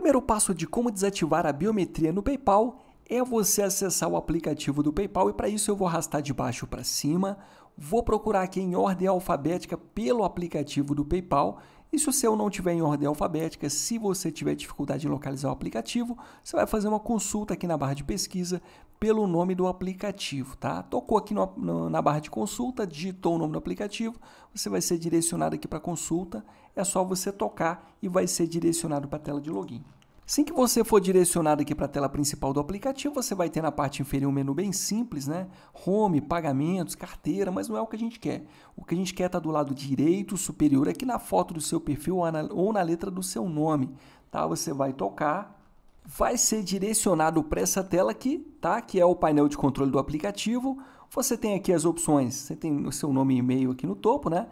primeiro passo de como desativar a biometria no PayPal é você acessar o aplicativo do PayPal e para isso eu vou arrastar de baixo para cima, vou procurar aqui em ordem alfabética pelo aplicativo do PayPal e se o seu não tiver em ordem alfabética, se você tiver dificuldade em localizar o aplicativo, você vai fazer uma consulta aqui na barra de pesquisa pelo nome do aplicativo, tá? Tocou aqui no, no, na barra de consulta, digitou o nome do aplicativo, você vai ser direcionado aqui para consulta, é só você tocar e vai ser direcionado para a tela de login. Assim que você for direcionado aqui para a tela principal do aplicativo, você vai ter na parte inferior um menu bem simples, né? Home, pagamentos, carteira, mas não é o que a gente quer. O que a gente quer está do lado direito superior aqui na foto do seu perfil ou na, ou na letra do seu nome, tá? Você vai tocar, vai ser direcionado para essa tela aqui, tá? Que é o painel de controle do aplicativo. Você tem aqui as opções, você tem o seu nome e e-mail aqui no topo, né?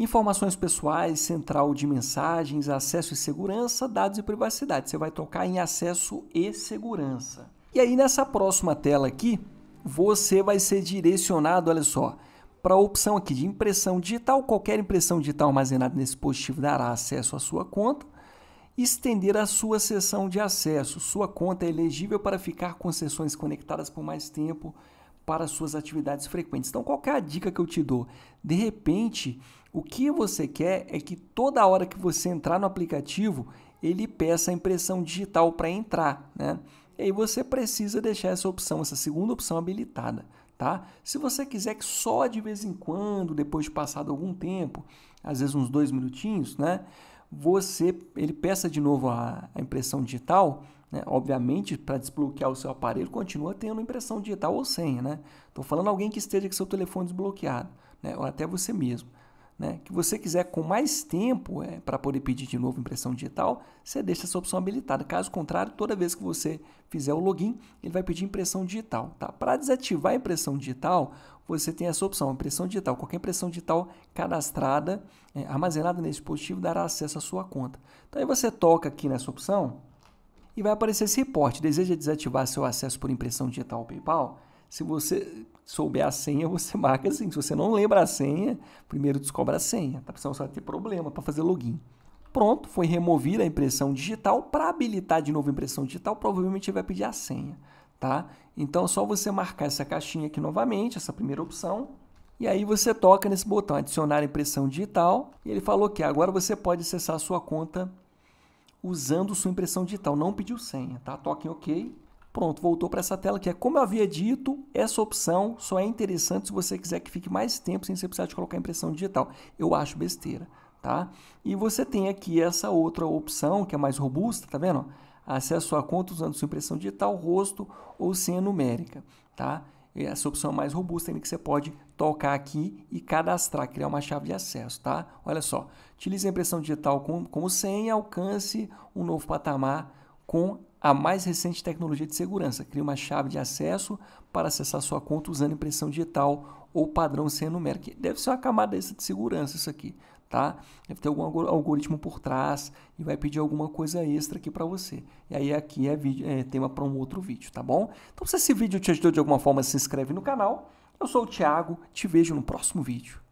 Informações pessoais, central de mensagens, acesso e segurança, dados e privacidade. Você vai tocar em acesso e segurança. E aí nessa próxima tela aqui, você vai ser direcionado, olha só, para a opção aqui de impressão digital, qualquer impressão digital armazenada nesse dispositivo dará acesso à sua conta. Estender a sua sessão de acesso. Sua conta é elegível para ficar com sessões conectadas por mais tempo para suas atividades frequentes. Então, qual é a dica que eu te dou? De repente, o que você quer é que toda hora que você entrar no aplicativo, ele peça a impressão digital para entrar, né? E aí você precisa deixar essa opção, essa segunda opção habilitada, tá? Se você quiser que só de vez em quando, depois de passado algum tempo, às vezes uns dois minutinhos, né? você ele peça de novo a, a impressão digital, né? obviamente, para desbloquear o seu aparelho, continua tendo impressão digital ou senha. Estou né? Estou falando alguém que esteja com seu telefone desbloqueado, né? ou até você mesmo. Né? Que você quiser com mais tempo é, para poder pedir de novo impressão digital, você deixa essa opção habilitada. Caso contrário, toda vez que você fizer o login, ele vai pedir impressão digital. Tá? Para desativar a impressão digital, você tem essa opção, impressão digital. Qualquer impressão digital cadastrada, é, armazenada nesse dispositivo, dará acesso à sua conta. Então aí você toca aqui nessa opção e vai aparecer esse reporte. Deseja desativar seu acesso por impressão digital ao PayPal? Se você souber a senha, você marca assim. Se você não lembra a senha, primeiro descobre a senha. Tá? Senão você vai ter problema para fazer login. Pronto, foi removida a impressão digital. Para habilitar de novo a impressão digital, provavelmente vai pedir a senha tá? Então é só você marcar essa caixinha aqui novamente, essa primeira opção, e aí você toca nesse botão adicionar impressão digital, e ele falou que agora você pode acessar a sua conta usando sua impressão digital, não pediu senha, tá? Toque em OK. Pronto, voltou para essa tela que é como eu havia dito, essa opção só é interessante se você quiser que fique mais tempo sem você precisar de colocar impressão digital. Eu acho besteira, tá? E você tem aqui essa outra opção que é mais robusta, tá vendo? acesso à conta usando sua impressão digital, rosto ou senha numérica. Tá? Essa opção é mais robusta, ainda que você pode tocar aqui e cadastrar, criar uma chave de acesso. Tá? Olha só, utilize a impressão digital com, como senha, alcance um novo patamar com a mais recente tecnologia de segurança. Crie uma chave de acesso para acessar sua conta usando impressão digital ou padrão sem que Deve ser uma camada de segurança isso aqui, tá? Deve ter algum algoritmo por trás e vai pedir alguma coisa extra aqui para você. E aí aqui é, vídeo, é tema para um outro vídeo, tá bom? Então se esse vídeo te ajudou de alguma forma, se inscreve no canal. Eu sou o Thiago, te vejo no próximo vídeo.